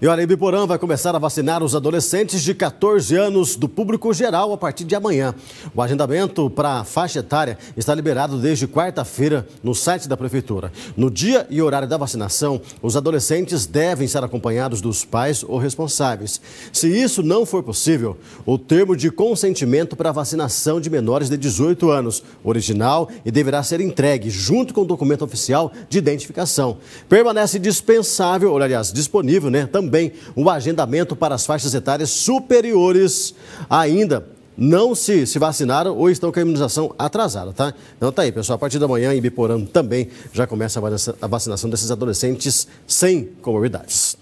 E olha, Ibiporã vai começar a vacinar os adolescentes de 14 anos do público geral a partir de amanhã. O agendamento para a faixa etária está liberado desde quarta-feira no site da Prefeitura. No dia e horário da vacinação, os adolescentes devem ser acompanhados dos pais ou responsáveis. Se isso não for possível, o termo de consentimento para a vacinação de menores de 18 anos, original e deverá ser entregue junto com o documento oficial de identificação. Permanece dispensável, ou aliás, disponível, né? também o agendamento para as faixas etárias superiores ainda não se, se vacinaram ou estão com a imunização atrasada, tá? Então tá aí, pessoal. A partir da manhã, em Biporã também já começa a vacinação desses adolescentes sem comorbidades.